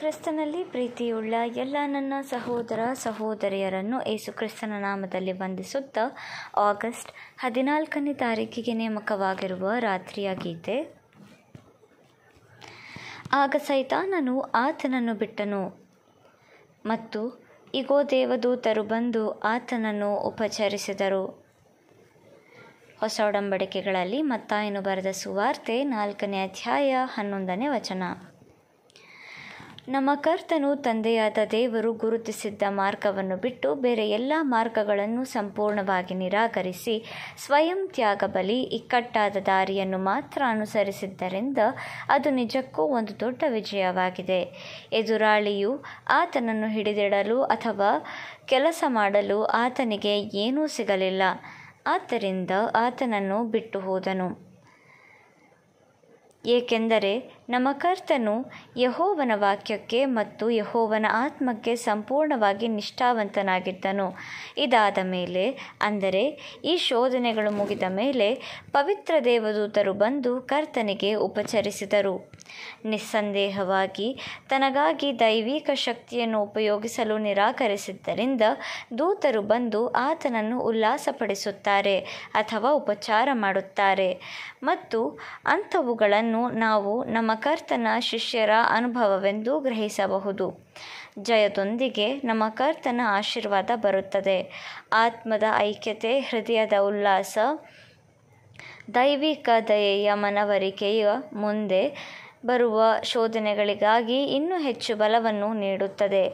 ಕ್ರಿಸ್ತನಲ್ಲಿ ಪ್ರೀತಿಯುಳ್ಳ ಎಲ್ಲ ನನ್ನ ಸಹೋದರ ಸಹೋದರಿಯರನ್ನು ಏಸು ಕ್ರಿಸ್ತನ ನಾಮದಲ್ಲಿ ವಂದಿಸುತ್ತಾ ಆಗಸ್ಟ್ ಹದಿನಾಲ್ಕನೇ ತಾರೀಕಿಗೆ ನೇಮಕವಾಗಿರುವ ರಾತ್ರಿಯ ಗೀತೆ ಆಗ ಸೈತಾನನು ಆತನನ್ನು ಬಿಟ್ಟನು ಮತ್ತು ಇಗೋ ದೇವದೂತರು ಬಂದು ಆತನನ್ನು ಉಪಚರಿಸಿದರು ಹೊಸ ಒಡಂಬಡಿಕೆಗಳಲ್ಲಿ ಮತ್ತಾಯನು ಬರೆದ ಸುವಾರ್ತೆ ನಾಲ್ಕನೇ ಅಧ್ಯಾಯ ಹನ್ನೊಂದನೇ ವಚನ ನಮ್ಮ ಕರ್ತನು ತಂದೆಯಾದ ದೇವರು ಗುರುತಿಸಿದ್ದ ಮಾರ್ಗವನ್ನು ಬಿಟ್ಟು ಬೇರೆ ಎಲ್ಲ ಮಾರ್ಗಗಳನ್ನು ಸಂಪೂರ್ಣವಾಗಿ ನಿರಾಕರಿಸಿ ಸ್ವಯಂ ತ್ಯಾಗ ಬಲಿ ಇಕ್ಕಟ್ಟಾದ ದಾರಿಯನ್ನು ಮಾತ್ರ ಅನುಸರಿಸಿದ್ದರಿಂದ ಅದು ನಿಜಕ್ಕೂ ಒಂದು ದೊಡ್ಡ ವಿಜಯವಾಗಿದೆ ಎದುರಾಳಿಯು ಆತನನ್ನು ಹಿಡಿದಿಡಲು ಅಥವಾ ಕೆಲಸ ಮಾಡಲು ಆತನಿಗೆ ಏನೂ ಸಿಗಲಿಲ್ಲ ಆದ್ದರಿಂದ ಆತನನ್ನು ಬಿಟ್ಟು ಹೋದನು ಏಕೆಂದರೆ ನಮ್ಮ ಕರ್ತನು ಯಹೋವನ ವಾಕ್ಯಕ್ಕೆ ಮತ್ತು ಯಹೋವನ ಆತ್ಮಕ್ಕೆ ಸಂಪೂರ್ಣವಾಗಿ ನಿಷ್ಠಾವಂತನಾಗಿದ್ದನು ಇದಾದ ಮೇಲೆ ಅಂದರೆ ಈ ಶೋಧನೆಗಳು ಮುಗಿದ ಮೇಲೆ ಪವಿತ್ರ ದೇವದೂತರು ಬಂದು ಕರ್ತನಿಗೆ ಉಪಚರಿಸಿದರು ನಿಸ್ಸಂದೇಹವಾಗಿ ತನಗಾಗಿ ದೈವಿಕ ಶಕ್ತಿಯನ್ನು ಉಪಯೋಗಿಸಲು ನಿರಾಕರಿಸಿದ್ದರಿಂದ ದೂತರು ಬಂದು ಆತನನ್ನು ಉಲ್ಲಾಸಪಡಿಸುತ್ತಾರೆ ಅಥವಾ ಉಪಚಾರ ಮಾಡುತ್ತಾರೆ ಮತ್ತು ಅಂಥವುಗಳನ್ನು ನಾವು ನಮ್ಮ ಕರ್ತನ ಶಿಷ್ಯರ ಅನುಭವವೆಂದು ಗ್ರಹಿಸಬಹುದು ಜಯದೊಂದಿಗೆ ನಮ್ಮ ಕರ್ತನ ಆಶೀರ್ವಾದ ಬರುತ್ತದೆ ಆತ್ಮದ ಐಕ್ಯತೆ ಹೃದಯದ ಉಲ್ಲಾಸ ದೈವಿಕ ದಯೆಯ ಮನವರಿಕೆಯ ಮುಂದೆ ಬರುವ ಶೋಧನೆಗಳಿಗಾಗಿ ಇನ್ನೂ ಹೆಚ್ಚು ಬಲವನ್ನು ನೀಡುತ್ತದೆ